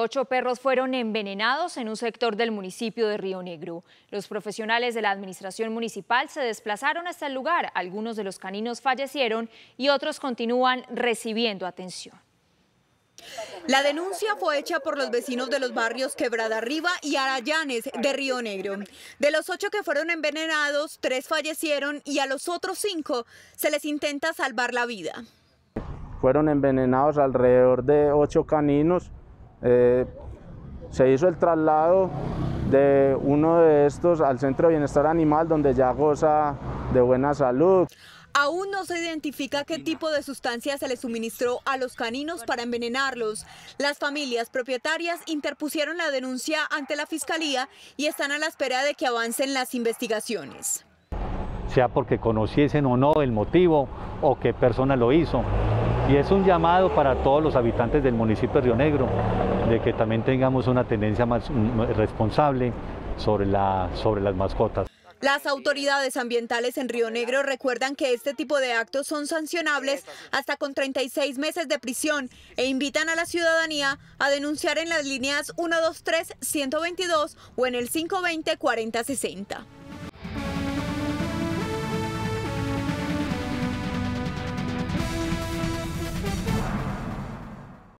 Ocho perros fueron envenenados en un sector del municipio de Río Negro. Los profesionales de la administración municipal se desplazaron hasta el lugar. Algunos de los caninos fallecieron y otros continúan recibiendo atención. La denuncia fue hecha por los vecinos de los barrios Quebrada Arriba y Arayanes de Río Negro. De los ocho que fueron envenenados, tres fallecieron y a los otros cinco se les intenta salvar la vida. Fueron envenenados alrededor de ocho caninos eh, se hizo el traslado de uno de estos al Centro de Bienestar Animal, donde ya goza de buena salud. Aún no se identifica qué tipo de sustancia se le suministró a los caninos para envenenarlos. Las familias propietarias interpusieron la denuncia ante la fiscalía y están a la espera de que avancen las investigaciones. Sea porque conociesen o no el motivo o qué persona lo hizo. Y es un llamado para todos los habitantes del municipio de Río Negro, de que también tengamos una tendencia más mm, responsable sobre, sobre las mascotas. Las autoridades ambientales en Río Negro recuerdan que este tipo de actos son sancionables hasta con 36 meses de prisión e invitan a la ciudadanía a denunciar en las líneas 123-122 o en el 520-4060.